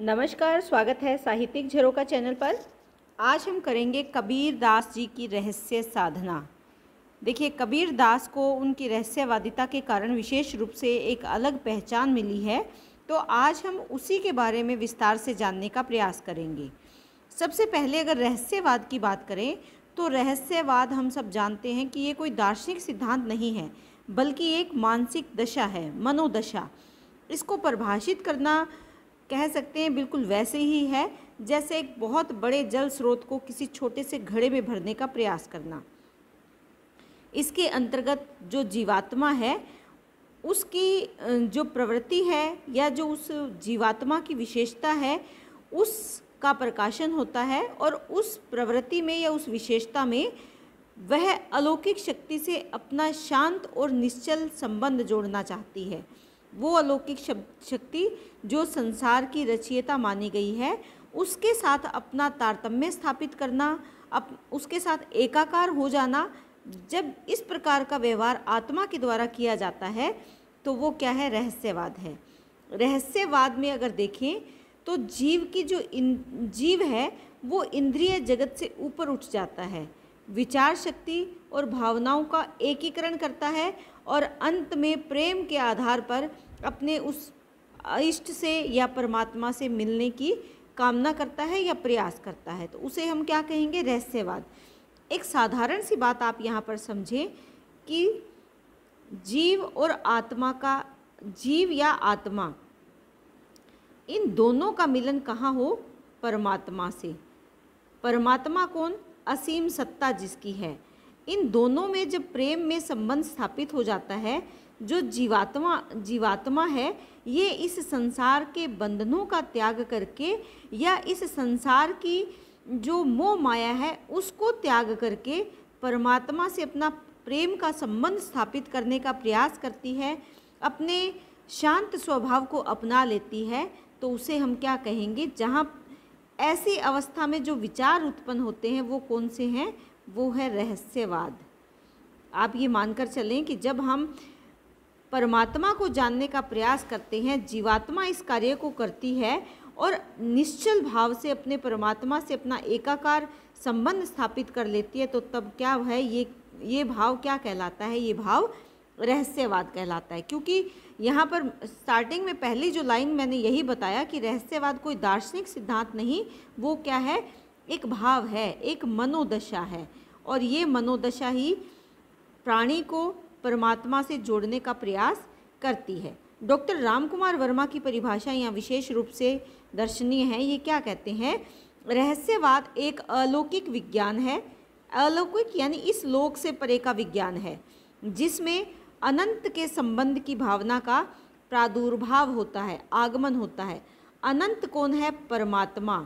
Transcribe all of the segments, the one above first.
नमस्कार स्वागत है साहित्यिक झरोका चैनल पर आज हम करेंगे कबीर दास जी की रहस्य साधना देखिए कबीर दास को उनकी रहस्यवादिता के कारण विशेष रूप से एक अलग पहचान मिली है तो आज हम उसी के बारे में विस्तार से जानने का प्रयास करेंगे सबसे पहले अगर रहस्यवाद की बात करें तो रहस्यवाद हम सब जानते हैं कि ये कोई दार्शनिक सिद्धांत नहीं है बल्कि एक मानसिक दशा है मनोदशा इसको परिभाषित करना कह सकते हैं बिल्कुल वैसे ही है जैसे एक बहुत बड़े जल स्रोत को किसी छोटे से घड़े में भरने का प्रयास करना इसके अंतर्गत जो जीवात्मा है उसकी जो प्रवृत्ति है या जो उस जीवात्मा की विशेषता है उसका प्रकाशन होता है और उस प्रवृत्ति में या उस विशेषता में वह अलौकिक शक्ति से अपना शांत और निश्चल संबंध जोड़ना चाहती है वो अलौकिक शक्ति जो संसार की रचयिता मानी गई है उसके साथ अपना तारतम्य स्थापित करना अप उसके साथ एकाकार हो जाना जब इस प्रकार का व्यवहार आत्मा के द्वारा किया जाता है तो वो क्या है रहस्यवाद है रहस्यवाद में अगर देखें तो जीव की जो इन जीव है वो इंद्रिय जगत से ऊपर उठ जाता है विचार शक्ति और भावनाओं का एकीकरण करता है और अंत में प्रेम के आधार पर अपने उस इष्ट से या परमात्मा से मिलने की कामना करता है या प्रयास करता है तो उसे हम क्या कहेंगे रहस्यवाद एक साधारण सी बात आप यहाँ पर समझें कि जीव और आत्मा का जीव या आत्मा इन दोनों का मिलन कहाँ हो परमात्मा से परमात्मा कौन असीम सत्ता जिसकी है इन दोनों में जब प्रेम में संबंध स्थापित हो जाता है जो जीवात्मा जीवात्मा है ये इस संसार के बंधनों का त्याग करके या इस संसार की जो मोह माया है उसको त्याग करके परमात्मा से अपना प्रेम का संबंध स्थापित करने का प्रयास करती है अपने शांत स्वभाव को अपना लेती है तो उसे हम क्या कहेंगे जहाँ ऐसी अवस्था में जो विचार उत्पन्न होते हैं वो कौन से हैं वो है रहस्यवाद आप ये मानकर चलें कि जब हम परमात्मा को जानने का प्रयास करते हैं जीवात्मा इस कार्य को करती है और निश्चल भाव से अपने परमात्मा से अपना एकाकार संबंध स्थापित कर लेती है तो तब क्या है ये ये भाव क्या कहलाता है ये भाव रहस्यवाद कहलाता है क्योंकि यहाँ पर स्टार्टिंग में पहली जो लाइन मैंने यही बताया कि रहस्यवाद कोई दार्शनिक सिद्धांत नहीं वो क्या है एक भाव है एक मनोदशा है और ये मनोदशा ही प्राणी को परमात्मा से जोड़ने का प्रयास करती है डॉक्टर रामकुमार वर्मा की परिभाषा यहाँ विशेष रूप से दर्शनीय है ये क्या कहते हैं रहस्यवाद एक अलौकिक विज्ञान है अलौकिक यानी इस लोक से परे का विज्ञान है जिसमें अनंत के संबंध की भावना का प्रादुर्भाव होता है आगमन होता है अनंत कौन है परमात्मा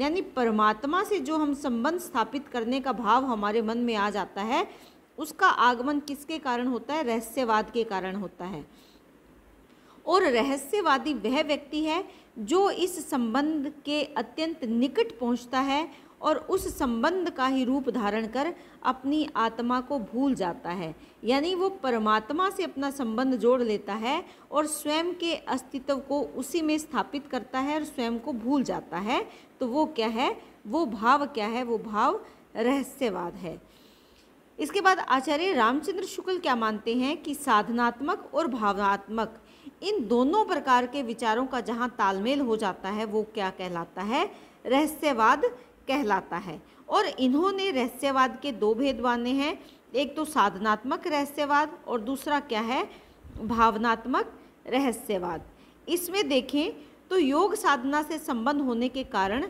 यानी परमात्मा से जो हम संबंध स्थापित करने का भाव हमारे मन में आ जाता है उसका आगमन किसके कारण होता है रहस्यवाद के कारण होता है और रहस्यवादी वह व्यक्ति है जो इस संबंध के अत्यंत निकट पहुंचता है और उस संबंध का ही रूप धारण कर अपनी आत्मा को भूल जाता है यानी वो परमात्मा से अपना संबंध जोड़ लेता है और स्वयं के अस्तित्व को उसी में स्थापित करता है और स्वयं को भूल जाता है तो वो क्या है वो भाव क्या है वो भाव रहस्यवाद है इसके बाद आचार्य रामचंद्र शुक्ल क्या मानते हैं कि साधनात्मक और भावनात्मक इन दोनों प्रकार के विचारों का जहाँ तालमेल हो जाता है वो क्या कहलाता है रहस्यवाद कहलाता है और इन्होंने रहस्यवाद के दो भेद माने हैं एक तो साधनात्मक रहस्यवाद और दूसरा क्या है भावनात्मक रहस्यवाद इसमें देखें तो योग साधना से संबंध होने के कारण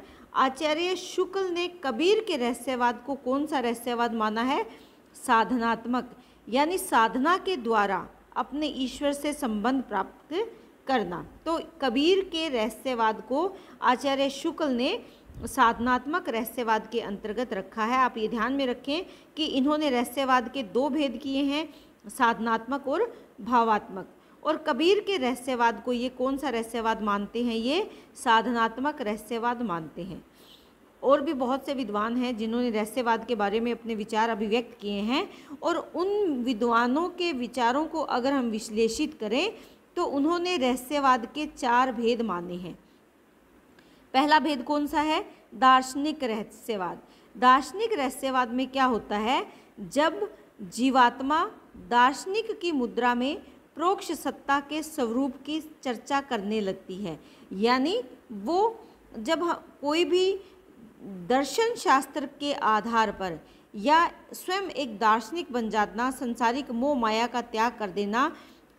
आचार्य शुक्ल ने कबीर के रहस्यवाद को कौन सा रहस्यवाद माना है साधनात्मक यानी साधना के द्वारा अपने ईश्वर से संबंध प्राप्त करना तो कबीर के रहस्यवाद को आचार्य शुक्ल ने साधनात्मक रहस्यवाद के अंतर्गत रखा है आप ये ध्यान में रखें कि इन्होंने रहस्यवाद के दो भेद किए हैं साधनात्मक और भावात्मक और कबीर के रहस्यवाद को ये कौन सा रहस्यवाद मानते हैं ये साधनात्मक रहस्यवाद मानते हैं और भी बहुत से विद्वान हैं जिन्होंने रहस्यवाद के बारे में अपने विचार अभिव्यक्त किए हैं और उन विद्वानों के विचारों को अगर हम विश्लेषित करें तो उन्होंने रहस्यवाद के चार भेद माने हैं पहला भेद कौन सा है दार्शनिक रहस्यवाद दार्शनिक रहस्यवाद में क्या होता है जब जीवात्मा दार्शनिक की मुद्रा में प्रोक्ष सत्ता के स्वरूप की चर्चा करने लगती है यानी वो जब कोई भी दर्शन शास्त्र के आधार पर या स्वयं एक दार्शनिक बन जाना संसारिक मोह माया का त्याग कर देना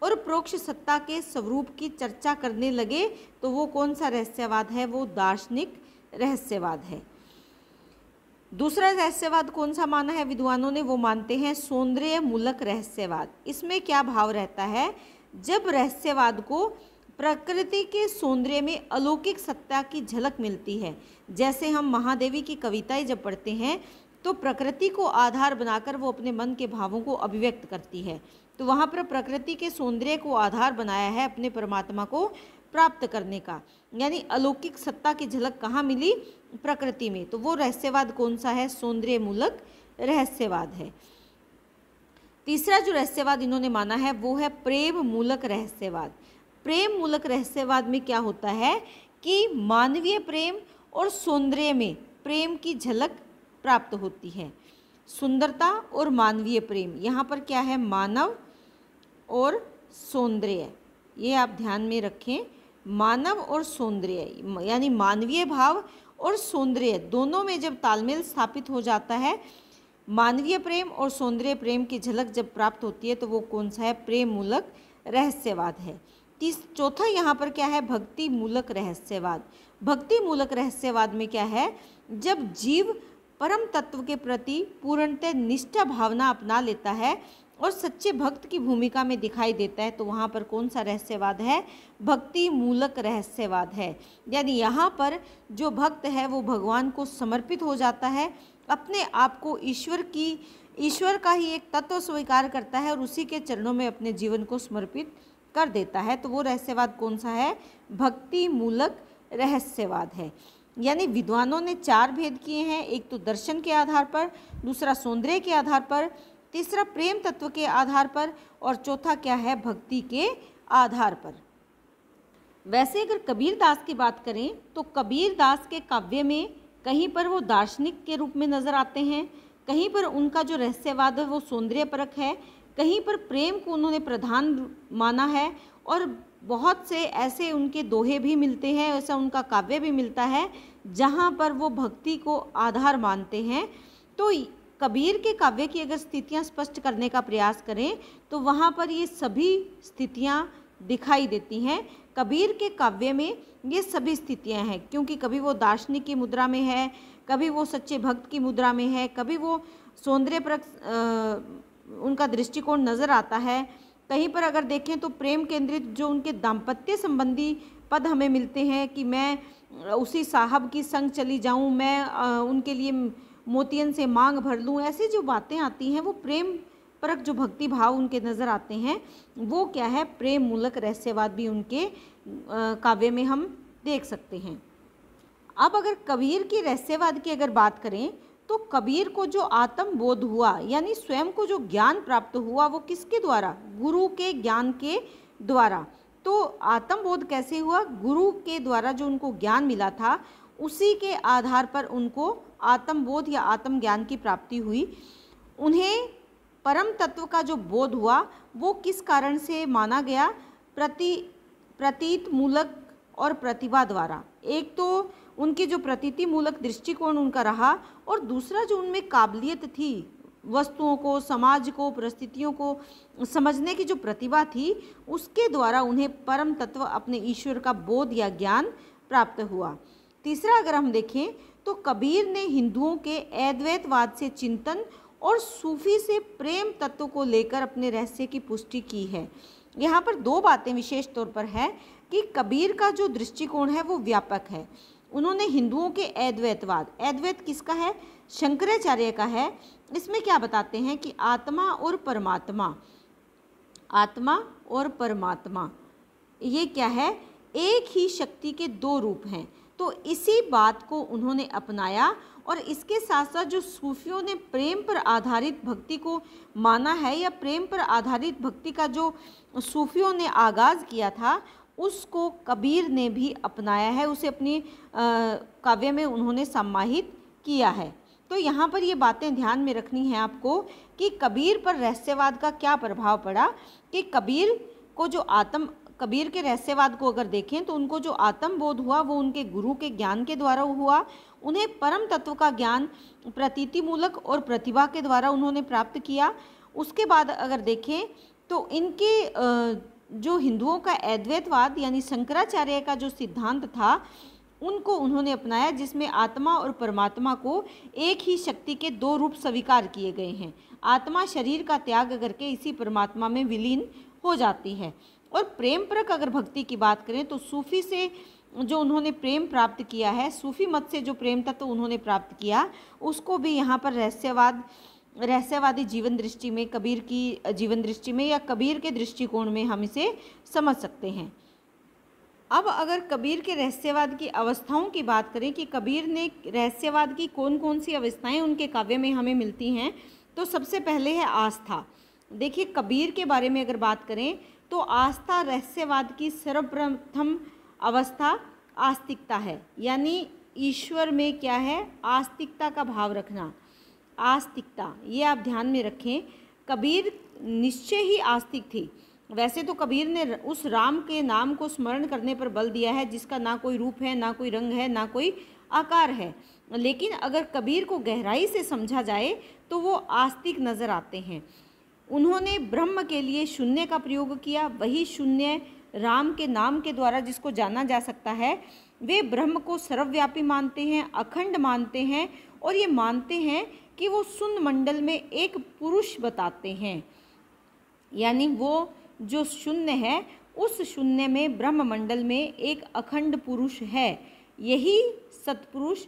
और प्रोक्ष सत्ता के स्वरूप की चर्चा करने लगे तो वो कौन सा रहस्यवाद है वो दार्शनिक रहस्यवाद है दूसरा रहस्यवाद कौन सा माना है विद्वानों ने वो मानते हैं सौंदर्य मूलक रहस्यवाद इसमें क्या भाव रहता है जब रहस्यवाद को प्रकृति के सौंदर्य में अलौकिक सत्ता की झलक मिलती है जैसे हम महादेवी की कविताएं जब पढ़ते हैं तो प्रकृति को आधार बनाकर वो अपने मन के भावों को अभिव्यक्त करती है तो वहाँ पर प्रकृति के सौंदर्य को आधार बनाया है अपने परमात्मा को प्राप्त करने का यानी अलौकिक सत्ता की झलक कहाँ मिली प्रकृति में तो वो रहस्यवाद कौन सा है सौंदर्य मूलक रहस्यवाद है तीसरा जो रहस्यवाद इन्होंने माना है वो है प्रेम मूलक रहस्यवाद प्रेम मूलक रहस्यवाद में क्या होता है कि मानवीय प्रेम और सौंदर्य में प्रेम की झलक प्राप्त होती है सुंदरता और मानवीय प्रेम यहाँ पर क्या है मानव और सौंदर्य ये आप ध्यान में रखें मानव और सौंदर्य यानी मानवीय भाव और सौंदर्य दोनों में जब तालमेल स्थापित हो जाता है मानवीय प्रेम और सौंदर्य प्रेम की झलक जब प्राप्त होती है तो वो कौन सा है प्रेम मूलक रहस्यवाद है तीस चौथा यहाँ पर क्या है भक्ति मूलक रहस्यवाद भक्ति मूलक रहस्यवाद में क्या है जब जीव परम तत्व के प्रति पूर्णतः निष्ठा भावना अपना लेता है और सच्चे भक्त की भूमिका में दिखाई देता है तो वहाँ पर कौन सा रहस्यवाद है भक्ति मूलक रहस्यवाद है यानी यहाँ पर जो भक्त है वो भगवान को समर्पित हो जाता है अपने आप को ईश्वर की ईश्वर का ही एक तत्व स्वीकार करता है और उसी के चरणों में अपने जीवन को समर्पित कर देता है तो वो रहस्यवाद कौन सा है भक्ति मूलक रहस्यवाद है यानी विद्वानों ने चार भेद किए हैं एक तो दर्शन के आधार पर दूसरा सौंदर्य के आधार पर तीसरा प्रेम तत्व के आधार पर और चौथा क्या है भक्ति के आधार पर वैसे अगर कबीर दास की बात करें तो कबीर दास के काव्य में कहीं पर वो दार्शनिक के रूप में नज़र आते हैं कहीं पर उनका जो रहस्यवाद है वो सौंदर्य परक है कहीं पर प्रेम को उन्होंने प्रधान माना है और बहुत से ऐसे उनके दोहे भी मिलते हैं ऐसा उनका काव्य भी मिलता है जहाँ पर वो भक्ति को आधार मानते हैं तो कबीर के काव्य की अगर स्थितियाँ स्पष्ट करने का प्रयास करें तो वहाँ पर ये सभी स्थितियाँ दिखाई देती हैं कबीर के काव्य में ये सभी स्थितियाँ हैं क्योंकि कभी वो दार्शनिक की मुद्रा में है कभी वो सच्चे भक्त की मुद्रा में है कभी वो सौंदर्य पर उनका दृष्टिकोण नज़र आता है कहीं पर अगर देखें तो प्रेम केंद्रित जो उनके दाम्पत्य संबंधी पद हमें मिलते हैं कि मैं उसी साहब की संग चली जाऊं मैं उनके लिए मोतियन से मांग भर लूँ ऐसी जो बातें आती हैं वो प्रेम परक जो भक्ति भाव उनके नज़र आते हैं वो क्या है प्रेम मूलक रहस्यवाद भी उनके काव्य में हम देख सकते हैं अब अगर कबीर की रहस्यवाद की अगर बात करें तो कबीर को जो आत्म बोध हुआ यानी स्वयं को जो ज्ञान प्राप्त हुआ वो किसके द्वारा गुरु के ज्ञान के द्वारा तो आत्मबोध कैसे हुआ गुरु के द्वारा जो उनको ज्ञान मिला था उसी के आधार पर उनको आत्मबोध या आत्मज्ञान की प्राप्ति हुई उन्हें परम तत्व का जो बोध हुआ वो किस कारण से माना गया प्रति प्रतीत मूलक और प्रतिभा द्वारा एक तो उनके जो प्रतीति मूलक दृष्टिकोण उनका रहा और दूसरा जो उनमें काबिलियत थी वस्तुओं को समाज को परिस्थितियों को समझने की जो प्रतिभा थी उसके द्वारा उन्हें परम तत्व अपने ईश्वर का बोध या ज्ञान प्राप्त हुआ तीसरा अगर हम देखें तो कबीर ने हिंदुओं के अद्वैतवाद से चिंतन और सूफी से प्रेम तत्व को लेकर अपने रहस्य की पुष्टि की है यहाँ पर दो बातें विशेष तौर पर है कि कबीर का जो दृष्टिकोण है वो व्यापक है उन्होंने हिंदुओं के अद्वैतवाद अद्वैत किसका है शंकराचार्य का है इसमें क्या बताते हैं कि आत्मा और परमात्मा आत्मा और परमात्मा ये क्या है एक ही शक्ति के दो रूप हैं तो इसी बात को उन्होंने अपनाया और इसके साथ साथ जो सूफियों ने प्रेम पर आधारित भक्ति को माना है या प्रेम पर आधारित भक्ति का जो सूफियों ने आगाज़ किया था उसको कबीर ने भी अपनाया है उसे अपनी काव्य में उन्होंने समाहित किया है तो यहाँ पर ये बातें ध्यान में रखनी है आपको कि कबीर पर रहस्यवाद का क्या प्रभाव पड़ा कि कबीर को जो आत्म कबीर के रहस्यवाद को अगर देखें तो उनको जो आत्मबोध हुआ वो उनके गुरु के ज्ञान के द्वारा हुआ उन्हें परम तत्व का ज्ञान प्रतीतिमूलक और प्रतिभा के द्वारा उन्होंने प्राप्त किया उसके बाद अगर देखें तो इनके जो हिंदुओं का अद्वैतवाद यानी शंकराचार्य का जो सिद्धांत था उनको उन्होंने अपनाया जिसमें आत्मा और परमात्मा को एक ही शक्ति के दो रूप स्वीकार किए गए हैं आत्मा शरीर का त्याग करके इसी परमात्मा में विलीन हो जाती है और प्रेम परक अगर भक्ति की बात करें तो सूफी से जो उन्होंने प्रेम प्राप्त किया है सूफी मत से जो प्रेम तत्व तो उन्होंने प्राप्त किया उसको भी यहाँ पर रहस्यवाद रहस्यवादी जीवन दृष्टि में कबीर की जीवन दृष्टि में या कबीर के दृष्टिकोण में हम इसे समझ सकते हैं अब अगर कबीर के रहस्यवाद की अवस्थाओं की बात करें कि कबीर ने रहस्यवाद की कौन कौन सी अवस्थाएं उनके काव्य में हमें मिलती हैं तो सबसे पहले है आस्था देखिए कबीर के बारे में अगर बात करें तो आस्था रहस्यवाद की सर्वप्रथम अवस्था आस्तिकता है यानी ईश्वर में क्या है आस्तिकता का भाव रखना आस्तिकता ये आप ध्यान में रखें कबीर निश्चय ही आस्तिक थी वैसे तो कबीर ने उस राम के नाम को स्मरण करने पर बल दिया है जिसका ना कोई रूप है ना कोई रंग है ना कोई आकार है लेकिन अगर कबीर को गहराई से समझा जाए तो वो आस्तिक नज़र आते हैं उन्होंने ब्रह्म के लिए शून्य का प्रयोग किया वही शून्य राम के नाम के द्वारा जिसको जाना जा सकता है वे ब्रह्म को सर्वव्यापी मानते हैं अखंड मानते हैं और ये मानते हैं कि वो सुन मंडल में एक पुरुष बताते हैं यानी वो जो शून्य है उस शून्य में ब्रह्म मंडल में एक अखंड पुरुष है यही सतपुरुष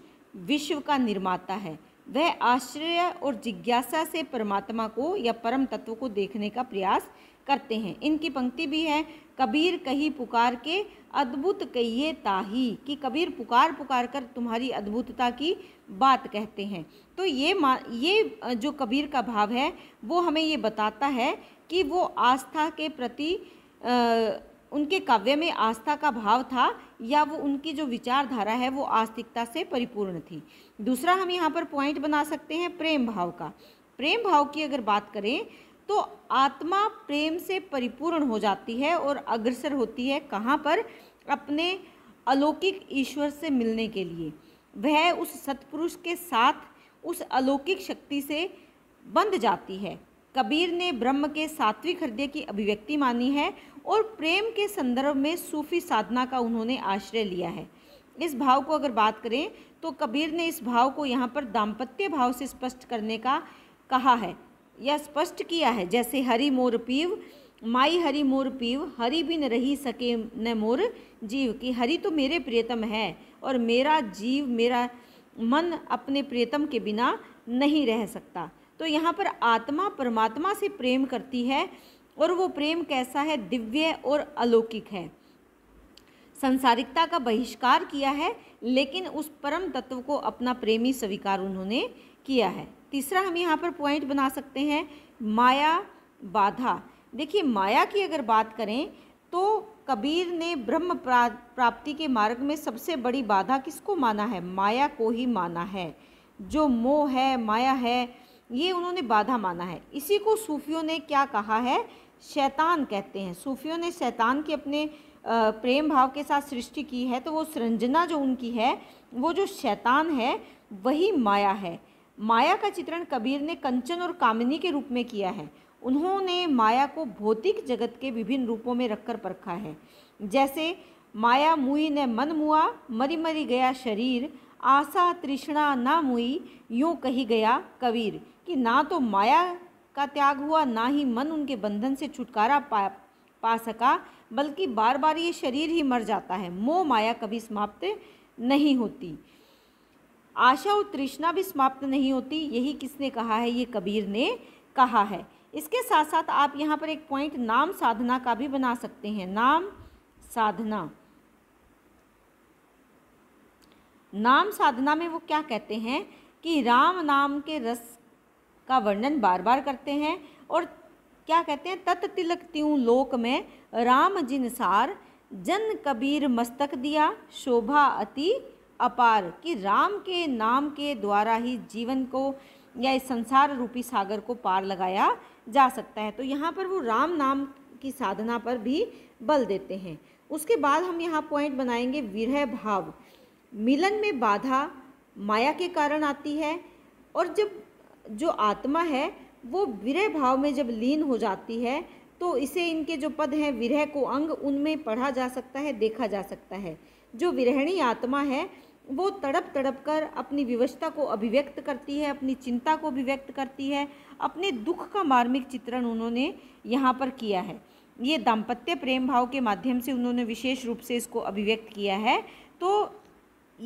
विश्व का निर्माता है वह आश्चर्य और जिज्ञासा से परमात्मा को या परम तत्व को देखने का प्रयास करते हैं इनकी पंक्ति भी है कबीर कही पुकार के अद्भुत कहिए ताही कि कबीर पुकार पुकार कर तुम्हारी अद्भुतता की बात कहते हैं तो ये मा ये जो कबीर का भाव है वो हमें ये बताता है कि वो आस्था के प्रति उनके काव्य में आस्था का भाव था या वो उनकी जो विचारधारा है वो आस्तिकता से परिपूर्ण थी दूसरा हम यहाँ पर पॉइंट बना सकते हैं प्रेम भाव का प्रेम भाव की अगर बात करें तो आत्मा प्रेम से परिपूर्ण हो जाती है और अग्रसर होती है कहाँ पर अपने अलौकिक ईश्वर से मिलने के लिए वह उस सत्पुरुष के साथ उस अलौकिक शक्ति से बंध जाती है कबीर ने ब्रह्म के सात्विक हृदय की अभिव्यक्ति मानी है और प्रेम के संदर्भ में सूफी साधना का उन्होंने आश्रय लिया है इस भाव को अगर बात करें तो कबीर ने इस भाव को यहाँ पर दाम्पत्य भाव से स्पष्ट करने का कहा है यह स्पष्ट किया है जैसे हरि मोर पीव माई हरि मोर पीव हरि बिन रही सके न मोर जीव कि हरि तो मेरे प्रियतम है और मेरा जीव मेरा मन अपने प्रियतम के बिना नहीं रह सकता तो यहाँ पर आत्मा परमात्मा से प्रेम करती है और वो प्रेम कैसा है दिव्य और अलौकिक है संसारिकता का बहिष्कार किया है लेकिन उस परम तत्व को अपना प्रेमी स्वीकार उन्होंने किया है तीसरा हम यहाँ पर पॉइंट बना सकते हैं माया बाधा देखिए माया की अगर बात करें तो कबीर ने ब्रह्म प्राप्ति के मार्ग में सबसे बड़ी बाधा किसको माना है माया को ही माना है जो मोह है माया है ये उन्होंने बाधा माना है इसी को सूफियों ने क्या कहा है शैतान कहते हैं सूफियों ने शैतान के अपने प्रेम भाव के साथ सृष्टि की है तो वो सृंजना जो उनकी है वो जो शैतान है वही माया है माया का चित्रण कबीर ने कंचन और कामिनी के रूप में किया है उन्होंने माया को भौतिक जगत के विभिन्न रूपों में रखकर परखा है जैसे माया मुई ने मन मुआ मरी मरी गया शरीर आशा तृष्णा ना मुई यूँ कही गया कबीर कि ना तो माया का त्याग हुआ ना ही मन उनके बंधन से छुटकारा पा पा सका बल्कि बार बार ये शरीर ही मर जाता है मोह माया कभी समाप्त नहीं होती आशा और तृष्णा भी समाप्त नहीं होती यही किसने कहा है ये कबीर ने कहा है इसके साथ साथ आप यहाँ पर एक पॉइंट नाम साधना का भी बना सकते हैं नाम साधना नाम साधना में वो क्या कहते हैं कि राम नाम के रस का वर्णन बार बार करते हैं और क्या कहते हैं तत तिलक त्यों लोक में राम जिन सार जन कबीर मस्तक दिया शोभा अति अपार कि राम के नाम के द्वारा ही जीवन को या इस संसार रूपी सागर को पार लगाया जा सकता है तो यहाँ पर वो राम नाम की साधना पर भी बल देते हैं उसके बाद हम यहाँ पॉइंट बनाएंगे विरह भाव मिलन में बाधा माया के कारण आती है और जब जो आत्मा है वो विरह भाव में जब लीन हो जाती है तो इसे इनके जो पद हैं विरह को अंग उनमें पढ़ा जा सकता है देखा जा सकता है जो विरहणी आत्मा है वो तड़प तड़प कर अपनी विवशता को अभिव्यक्त करती है अपनी चिंता को अभिव्यक्त करती है अपने दुख का मार्मिक चित्रण उन्होंने यहाँ पर किया है ये दाम्पत्य प्रेम भाव के माध्यम से उन्होंने विशेष रूप से इसको अभिव्यक्त किया है तो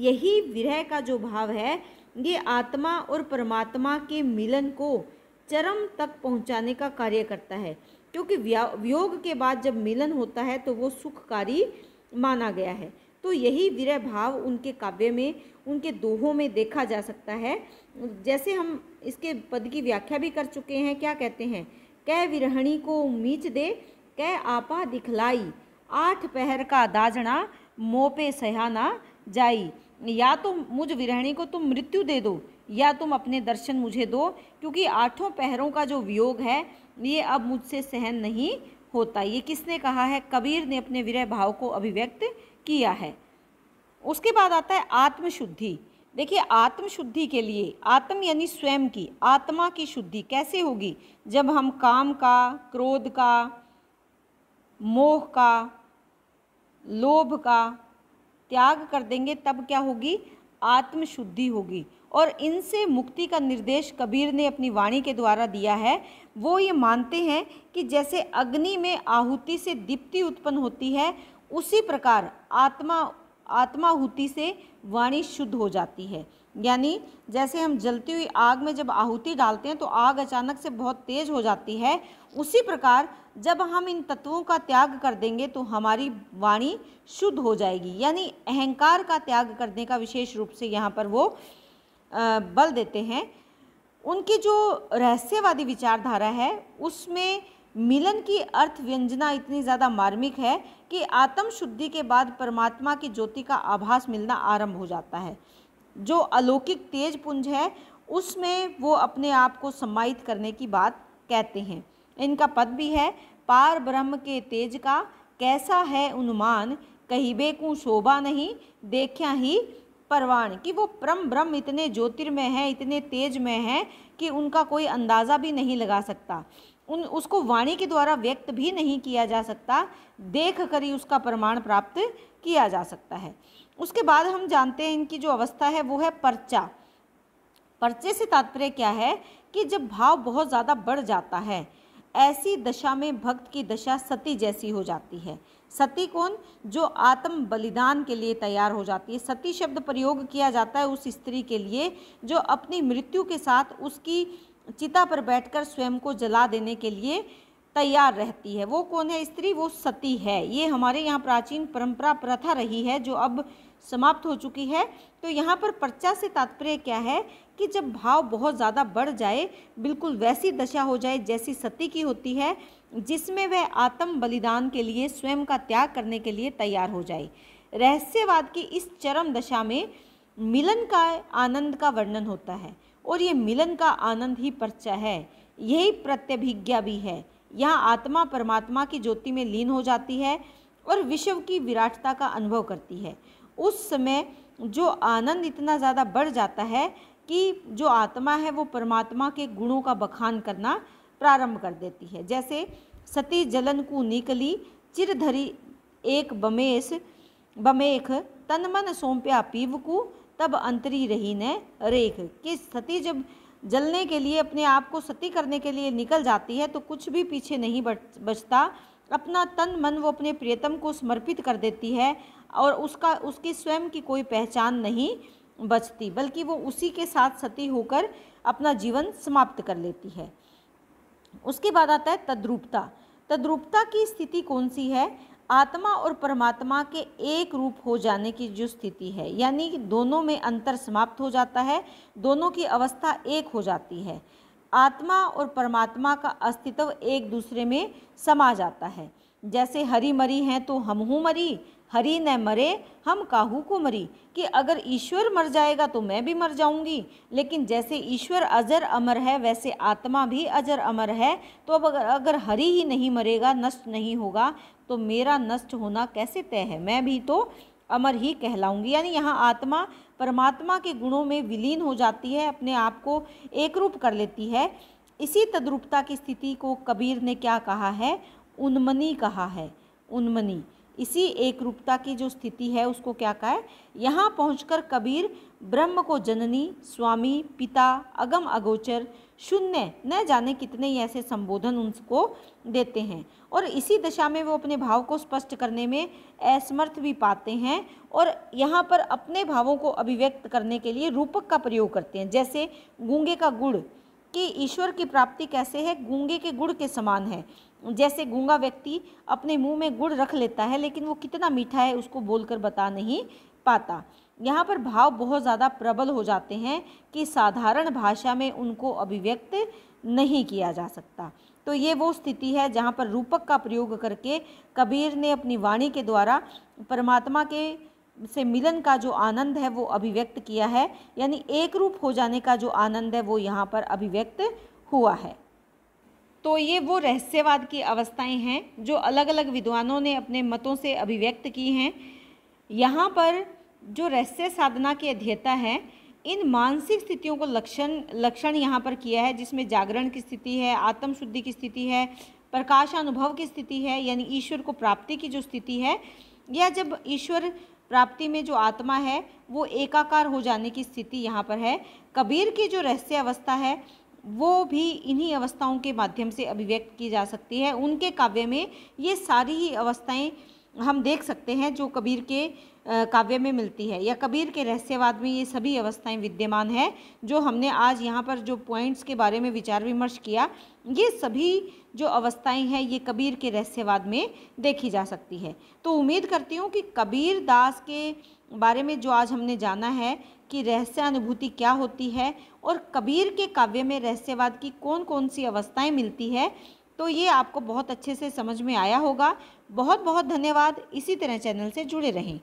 यही विरह का जो भाव है ये आत्मा और परमात्मा के मिलन को चरम तक पहुंचाने का कार्य करता है क्योंकि वियोग के बाद जब मिलन होता है तो वो सुखकारी माना गया है तो यही विरह भाव उनके काव्य में उनके दोहों में देखा जा सकता है जैसे हम इसके पद की व्याख्या भी कर चुके हैं क्या कहते हैं कह विरहणी को मीच दे कह आपा दिखलाई आठ पहर का दाजना मोपे सहाना जाई या तो मुझ विरहणी को तुम मृत्यु दे दो या तुम अपने दर्शन मुझे दो क्योंकि आठों पहरों का जो वियोग है ये अब मुझसे सहन नहीं होता ये किसने कहा है कबीर ने अपने विरह भाव को अभिव्यक्त किया है उसके बाद आता है आत्मशुद्धि देखिए आत्मशुद्धि के लिए आत्म यानी स्वयं की आत्मा की शुद्धि कैसे होगी जब हम काम का क्रोध का मोह का लोभ का त्याग कर देंगे तब क्या होगी आत्मशुद्धि होगी और इनसे मुक्ति का निर्देश कबीर ने अपनी वाणी के द्वारा दिया है वो ये मानते हैं कि जैसे अग्नि में आहुति से दीप्ति उत्पन्न होती है उसी प्रकार आत्मा आत्माहुति से वाणी शुद्ध हो जाती है यानी जैसे हम जलती हुई आग में जब आहुति डालते हैं तो आग अचानक से बहुत तेज हो जाती है उसी प्रकार जब हम इन तत्वों का त्याग कर देंगे तो हमारी वाणी शुद्ध हो जाएगी यानी अहंकार का त्याग करने का विशेष रूप से यहाँ पर वो बल देते हैं उनकी जो रहस्यवादी विचारधारा है उसमें मिलन की अर्थ व्यंजना इतनी ज़्यादा मार्मिक है कि आत्म शुद्धि के बाद परमात्मा की ज्योति का आभास मिलना आरंभ हो जाता है जो अलौकिक तेज पुंज है उसमें वो अपने आप को समाहित करने की बात कहते हैं इनका पद भी है पार ब्रह्म के तेज का कैसा है अनुमान कही बेकू शोभा नहीं देखा ही परवान कि वो परम ब्रह्म इतने ज्योतिर्मय हैं इतने तेज में हैं कि उनका कोई अंदाज़ा भी नहीं लगा सकता उन उसको वाणी के द्वारा व्यक्त भी नहीं किया जा सकता देख कर ही उसका प्रमाण प्राप्त किया जा सकता है उसके बाद हम जानते हैं इनकी जो अवस्था है वो है पर्चा पर्चे से तात्पर्य क्या है कि जब भाव बहुत ज़्यादा बढ़ जाता है ऐसी दशा में भक्त की दशा सती जैसी हो जाती है सती कौन जो आत्म बलिदान के लिए तैयार हो जाती है सती शब्द प्रयोग किया जाता है उस स्त्री के लिए जो अपनी मृत्यु के साथ उसकी चिता पर बैठकर स्वयं को जला देने के लिए तैयार रहती है वो कौन है स्त्री वो सती है ये हमारे यहाँ प्राचीन परंपरा प्रथा रही है जो अब समाप्त हो चुकी है तो यहाँ पर पर्चा से तात्पर्य क्या है कि जब भाव बहुत ज़्यादा बढ़ जाए बिल्कुल वैसी दशा हो जाए जैसी सती की होती है जिसमें वह आत्म बलिदान के लिए स्वयं का त्याग करने के लिए तैयार हो जाए रहस्यवाद की इस चरम दशा में मिलन का आनंद का वर्णन होता है और ये मिलन का आनंद ही पर्चा है यही प्रत्यभिज्ञा भी है यहाँ आत्मा परमात्मा की ज्योति में लीन हो जाती है और विश्व की विराटता का अनुभव करती है उस समय जो आनंद इतना ज़्यादा बढ़ जाता है कि जो आत्मा है वो परमात्मा के गुणों का बखान करना प्रारंभ कर देती है जैसे सती जलन को निकली चिरधरी एक बमेश बमेख तन मन सौंप्या पीव को तब अंतरी रही ने रेख कि सती जब जलने के लिए अपने आप को सती करने के लिए निकल जाती है तो कुछ भी पीछे नहीं बचता अपना तन मन वो अपने प्रियतम को समर्पित कर देती है और उसका उसकी स्वयं की कोई पहचान नहीं बचती बल्कि वो उसी के साथ सती होकर अपना जीवन समाप्त कर लेती है उसके बाद आता है तद्रूपता तद्रूपता की स्थिति कौन सी है आत्मा और परमात्मा के एक रूप हो जाने की जो स्थिति है यानी कि दोनों में अंतर समाप्त हो जाता है दोनों की अवस्था एक हो जाती है आत्मा और परमात्मा का अस्तित्व एक दूसरे में समा जाता है जैसे हरी मरी हैं तो हम हूँ मरी हरी न मरे हम काहू को मरी कि अगर ईश्वर मर जाएगा तो मैं भी मर जाऊंगी लेकिन जैसे ईश्वर अजर अमर है वैसे आत्मा भी अजर अमर है तो अब अगर अगर हरि ही नहीं मरेगा नष्ट नहीं होगा तो मेरा नष्ट होना कैसे तय है मैं भी तो अमर ही कहलाऊंगी यानी यहाँ आत्मा परमात्मा के गुणों में विलीन हो जाती है अपने आप को एक रूप कर लेती है इसी तद्रूपता की स्थिति को कबीर ने क्या कहा है उन्मनी कहा है उन्मनी इसी एक रूपता की जो स्थिति है उसको क्या कहा है यहाँ पहुँच कबीर ब्रह्म को जननी स्वामी पिता अगम अगोचर शून्य न जाने कितने ही ऐसे संबोधन उनको देते हैं और इसी दशा में वो अपने भाव को स्पष्ट करने में असमर्थ भी पाते हैं और यहाँ पर अपने भावों को अभिव्यक्त करने के लिए रूपक का प्रयोग करते हैं जैसे गूंगे का गुड़ कि ईश्वर की प्राप्ति कैसे है गूंगे के गुड़ के समान है जैसे गूंगा व्यक्ति अपने मुंह में गुड़ रख लेता है लेकिन वो कितना मीठा है उसको बोलकर बता नहीं पाता यहाँ पर भाव बहुत ज़्यादा प्रबल हो जाते हैं कि साधारण भाषा में उनको अभिव्यक्त नहीं किया जा सकता तो ये वो स्थिति है जहाँ पर रूपक का प्रयोग करके कबीर ने अपनी वाणी के द्वारा परमात्मा के से मिलन का जो आनंद है वो अभिव्यक्त किया है यानी एक रूप हो जाने का जो आनंद है वो यहाँ पर अभिव्यक्त हुआ है तो ये वो रहस्यवाद की अवस्थाएं हैं जो अलग अलग विद्वानों ने अपने मतों से अभिव्यक्त की हैं यहाँ पर जो रहस्य साधना के अध्येता है इन मानसिक स्थितियों को लक्षण लक्षण यहाँ पर किया है जिसमें जागरण की स्थिति है आत्मशुद्धि की स्थिति है प्रकाश अनुभव की स्थिति है यानी ईश्वर को प्राप्ति की जो स्थिति है या जब ईश्वर प्राप्ति में जो आत्मा है वो एकाकार हो जाने की स्थिति यहाँ पर है कबीर की जो रहस्य अवस्था है वो भी इन्हीं अवस्थाओं के माध्यम से अभिव्यक्त की जा सकती है उनके काव्य में ये सारी ही अवस्थाएँ हम देख सकते हैं जो कबीर के काव्य में मिलती है या कबीर के रहस्यवाद में ये सभी अवस्थाएं विद्यमान हैं जो हमने आज यहाँ पर जो पॉइंट्स के बारे में विचार विमर्श किया ये सभी जो अवस्थाएं हैं ये कबीर के रहस्यवाद में देखी जा सकती है तो उम्मीद करती हूँ कि कबीर दास के बारे में जो आज हमने जाना है कि रहस्य अनुभूति क्या होती है और कबीर के काव्य में रहस्यवाद की कौन कौन सी अवस्थाएं मिलती है तो ये आपको बहुत अच्छे से समझ में आया होगा बहुत बहुत धन्यवाद इसी तरह चैनल से जुड़े रहें